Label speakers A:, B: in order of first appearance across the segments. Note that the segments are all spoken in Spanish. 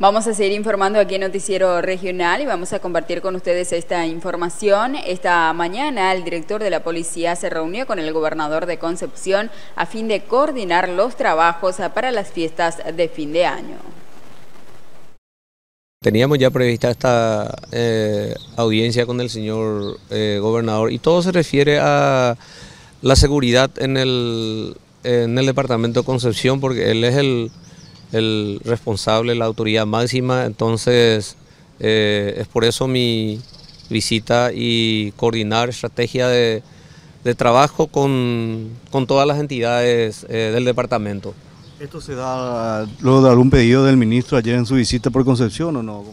A: Vamos a seguir informando aquí en Noticiero Regional y vamos a compartir con ustedes esta información. Esta mañana el director de la policía se reunió con el gobernador de Concepción a fin de coordinar los trabajos para las fiestas de fin de año.
B: Teníamos ya prevista esta eh, audiencia con el señor eh, gobernador y todo se refiere a la seguridad en el, en el departamento Concepción porque él es el el responsable, la autoridad máxima, entonces eh, es por eso mi visita y coordinar estrategia de, trabajo con, todas las entidades eh, del departamento.
C: ¿Esto se da luego de algún pedido del ministro ayer en su visita por Concepción o no?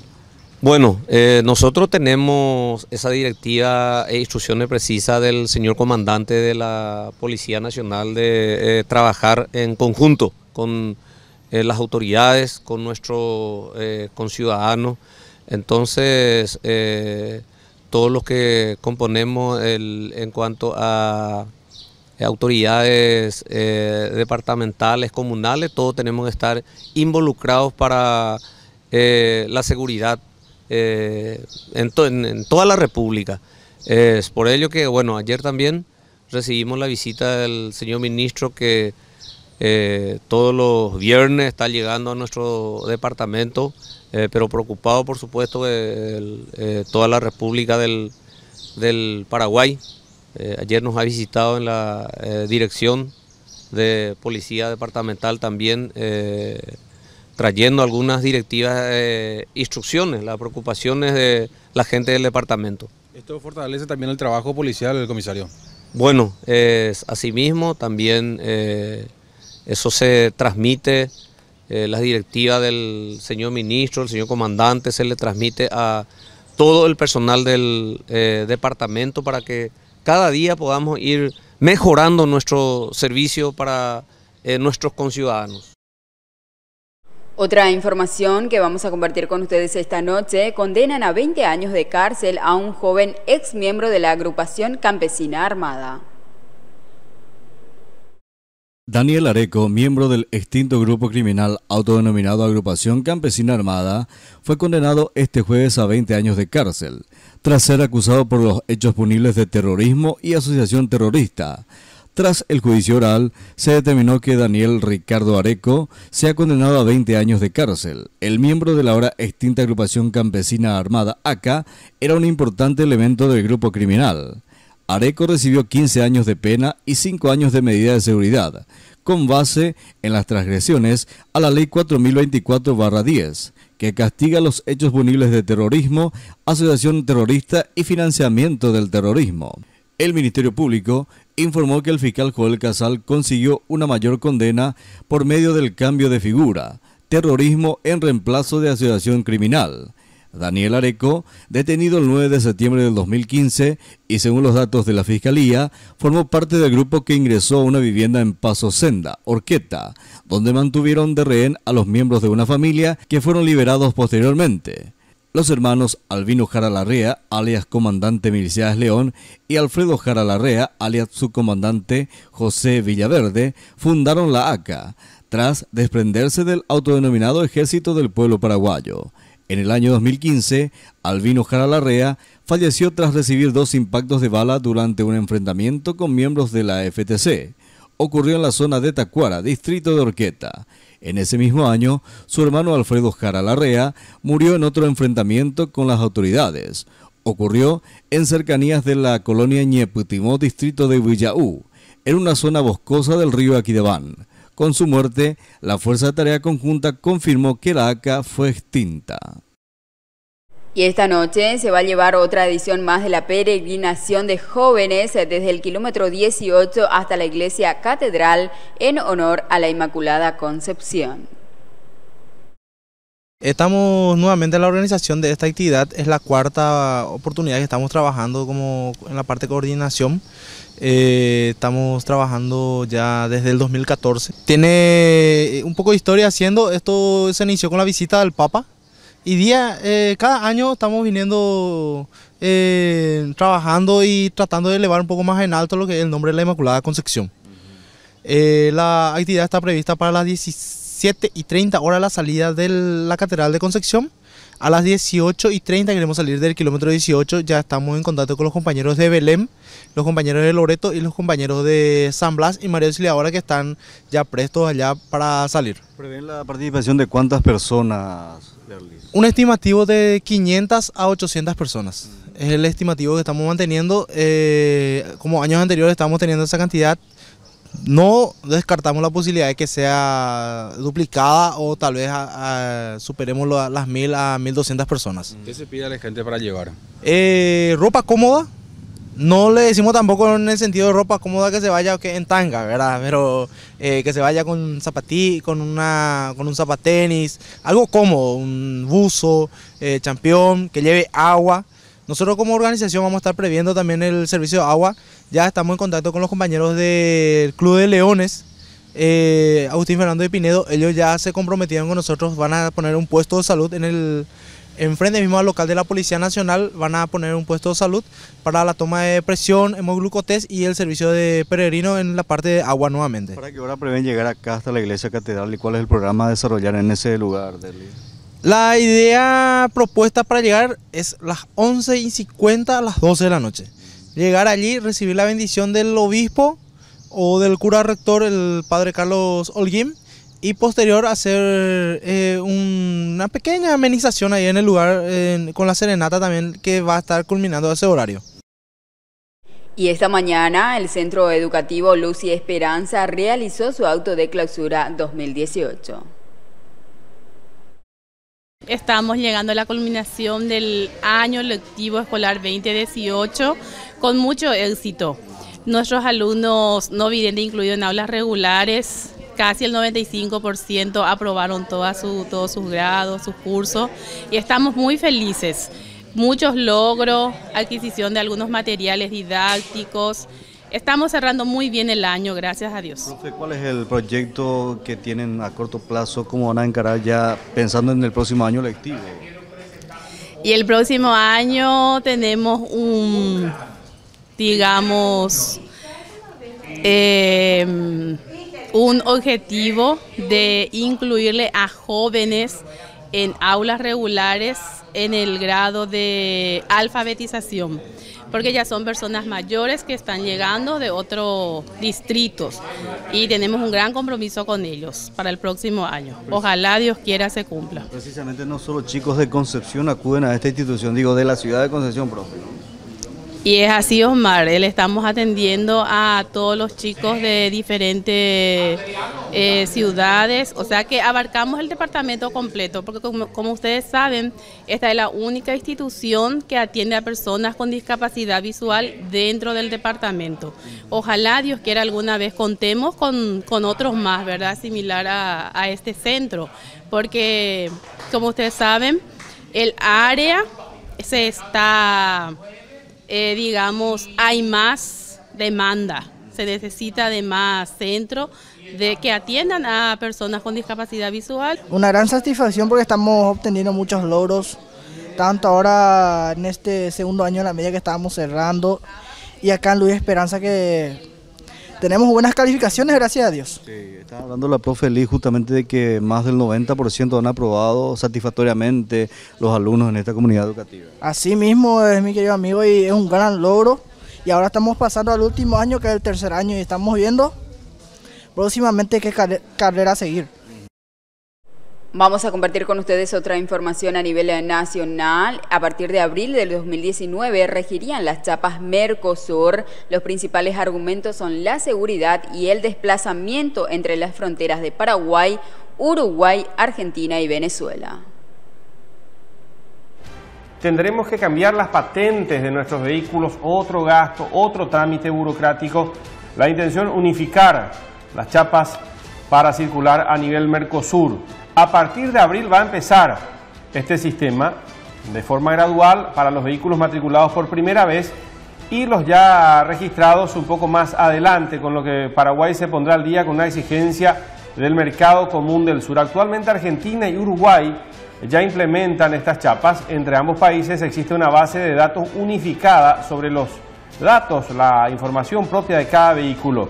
C: Bueno,
B: eh, nosotros tenemos esa directiva e instrucciones precisas del señor comandante de la Policía Nacional de trabajar en conjunto con eh, las autoridades, con nuestros eh, conciudadanos. Entonces, eh, todos los que componemos en cuanto a eh, autoridades departamentales, comunales, todos tenemos que estar involucrados para la seguridad en, en, toda la República. Es por ello que, bueno, ayer también recibimos la visita del señor ministro que eh, todos los viernes está llegando a nuestro departamento, eh, pero preocupado por supuesto de eh, toda la República del, Paraguay. ayer nos ha visitado en la dirección de Policía Departamental también, trayendo algunas directivas, instrucciones, las preocupaciones de la gente del departamento. ¿Esto fortalece también el trabajo policial del comisario? Bueno, asimismo también eso se transmite, eh, las directivas del señor ministro, el señor comandante, se le transmite a todo el personal del eh, departamento para que cada día podamos ir mejorando nuestro servicio para eh, nuestros conciudadanos.
A: Otra información que vamos a compartir con ustedes esta noche, condenan a 20 años de cárcel a un joven ex miembro de la agrupación campesina armada.
C: Daniel Areco, miembro del extinto grupo criminal autodenominado Agrupación Campesina Armada, fue condenado este jueves a 20 años de cárcel, tras ser acusado por los hechos punibles de terrorismo y asociación terrorista. Tras el juicio oral, se determinó que Daniel Ricardo Areco se ha condenado a 20 años de cárcel. El miembro de la ahora extinta agrupación campesina armada ACA era un importante elemento del grupo criminal. Areco recibió 15 años de pena y 5 años de medida de seguridad, con base en las transgresiones a la Ley 4024-10, que castiga los hechos punibles de terrorismo, asociación terrorista y financiamiento del terrorismo. El Ministerio Público informó que el fiscal Joel Casal consiguió una mayor condena por medio del cambio de figura, terrorismo en reemplazo de asociación criminal. Daniel Areco, detenido el 9 de septiembre del 2015 y según los datos de la Fiscalía, formó parte del grupo que ingresó a una vivienda en Paso Senda, Orqueta, donde mantuvieron de rehén a los miembros de una familia que fueron liberados posteriormente. Los hermanos Albino Jara Larrea, alias comandante Milicias León, y Alfredo Jara Larrea, alias subcomandante José Villaverde, fundaron la ACA, tras desprenderse del autodenominado Ejército del Pueblo Paraguayo. En el año 2015, Albino Jara Larrea falleció tras recibir dos impactos de bala durante un enfrentamiento con miembros de la FTC. Ocurrió en la zona de Tacuara, distrito de Orqueta. En ese mismo año, su hermano Alfredo Jara murió en otro enfrentamiento con las autoridades. Ocurrió en cercanías de la colonia Ñeputimó, distrito de Villaú, en una zona boscosa del río Aquidabán. Con su muerte, la Fuerza de Tarea Conjunta confirmó que la ACA fue extinta.
A: Y esta noche se va a llevar otra edición más de la peregrinación de jóvenes eh, desde el kilómetro 18 hasta la iglesia catedral en honor a la Inmaculada Concepción.
D: Estamos nuevamente en la organización de esta actividad, es la cuarta oportunidad que estamos trabajando como en la parte de coordinación. Eh, estamos trabajando ya desde el 2014. Tiene eh, un poco de historia haciendo, esto se inició con la visita del Papa y día, eh, cada año estamos viniendo eh, trabajando y tratando de elevar un poco más en alto lo que es el nombre de la Inmaculada Concepción. Eh, la actividad está prevista para las 17 y 30 horas la salida de la Catedral de Concepción a las 18 y 30 queremos salir del kilómetro 18. Ya estamos en contacto con los compañeros de Belém, los compañeros de Loreto y los compañeros de San Blas y María ahora que están ya prestos allá para salir.
C: ¿Prevén la participación de cuántas personas,
D: Un estimativo de 500 a 800 personas. Mm. Es el estimativo que estamos manteniendo. Eh, como años anteriores estamos teniendo esa cantidad. No descartamos la posibilidad de que sea duplicada o tal vez ah, ah, superemos las 1000 a 1200 personas.
E: ¿Qué se pide a la gente para llevar?
D: Eh, ropa cómoda. No le decimos tampoco en el sentido de ropa cómoda que se vaya que en tanga, ¿verdad? Pero eh, que se vaya con zapatí, con con un zapatenis, algo cómodo, un buzo, eh, champión, que lleve agua nosotros como organización vamos a estar previendo también el servicio de agua. Ya estamos en contacto con los compañeros del Club de Leones, eh, Agustín Fernando de Pinedo. Ellos ya se comprometieron con nosotros, van a poner un puesto de salud en el enfrente mismo al local de la Policía Nacional. Van a poner un puesto de salud para la toma de presión, hemoglucotés y el servicio de peregrino en la parte de agua
C: nuevamente. ¿Para qué hora prevén llegar acá hasta la iglesia catedral y cuál es el programa a desarrollar en ese lugar,
D: la idea propuesta para
C: llegar es las 11 y 50 a las
D: 12 de la noche. Llegar allí, recibir la bendición del obispo o del cura rector, el padre Carlos Olguín, y posterior hacer eh, una pequeña amenización ahí en el lugar con la serenata también que va a estar culminando a ese horario.
A: Y esta mañana el Centro Educativo Luz y Esperanza realizó su auto de clausura 2018.
F: Estamos llegando a la culminación del año lectivo escolar 2018 con mucho éxito. Nuestros alumnos no videntes incluidos en aulas regulares, casi el 95% aprobaron todos sus grados, sus cursos y estamos muy felices. Muchos logros, adquisición de algunos materiales didácticos, Estamos cerrando muy bien el año, gracias a Dios.
C: ¿cuál es el proyecto que tienen a corto plazo? ¿Cómo van a encarar ya pensando en el próximo año lectivo?
F: Y el próximo año tenemos un, digamos, em, un objetivo de incluirle a jóvenes en aulas regulares en el grado de alfabetización, porque ya son personas mayores que están llegando de otros distritos y tenemos un gran compromiso con ellos para el próximo año. Pues, Ojalá Dios quiera se cumpla.
C: Precisamente no solo chicos de Concepción acuden a esta institución, digo de la ciudad de Concepción, profe.
F: Y es así, Osmar. Eh, le estamos atendiendo a todos los chicos de diferentes eh, ciudades. O sea que abarcamos el departamento completo, porque como, ustedes saben, esta es la única institución que atiende a personas con discapacidad visual dentro del departamento. Ojalá, Dios quiera, alguna vez contemos con, otros más, ¿verdad? Similar a este centro. Porque, como ustedes saben, el área se está eh, digamos, hay más demanda. Se necesita de más centros de que atiendan a personas con discapacidad visual.
D: Una gran satisfacción porque estamos obteniendo muchos logros, tanto ahora en este segundo año en la media que estábamos cerrando y acá en Luis Esperanza que tenemos buenas calificaciones, gracias a Dios. Sí,
C: está hablando la profe Liz justamente de que más del 90% han aprobado satisfactoriamente los alumnos en esta comunidad educativa. Así mismo es, mi querido amigo, y es un
D: gran logro. Y ahora estamos pasando al último año, que es el tercer año, y estamos viendo próximamente qué carrera seguir.
A: Vamos a compartir con ustedes otra información a nivel nacional. A partir de abril del 2019 regirían las chapas Mercosur. Los principales argumentos son la seguridad y el desplazamiento entre las fronteras de Paraguay, Uruguay, Argentina y Venezuela.
E: Tendremos que cambiar las patentes de nuestros vehículos, otro gasto, otro trámite burocrático. La intención unificar las chapas para circular a nivel Mercosur. A partir de abril va a empezar este sistema de forma gradual para los vehículos matriculados por primera vez y los ya registrados un poco más adelante, con lo que Paraguay se pondrá al día con una exigencia del mercado común del sur. Actualmente Argentina y Uruguay ya implementan estas chapas. Entre ambos países existe una base de datos unificada sobre los datos, la información propia de cada vehículo.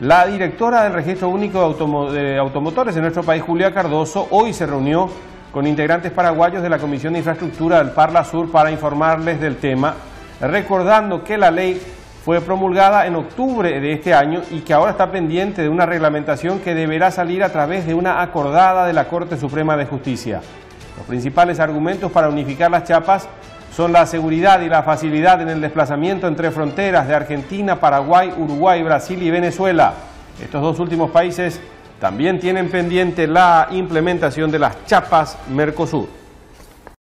E: La directora del Registro Único de, Automotores en nuestro país, Julia Cardoso, hoy se reunió con integrantes paraguayos de la Comisión de Infraestructura del Parla Sur para informarles del tema, recordando que la ley fue promulgada en octubre de este año y que ahora está pendiente de una reglamentación que deberá salir a través de una acordada de la Corte Suprema de Justicia. Los principales argumentos para unificar las chapas son la seguridad y la facilidad en el desplazamiento entre fronteras de Argentina, Paraguay, Uruguay, Brasil y Venezuela. Estos dos últimos países también tienen pendiente la implementación de las chapas Mercosur.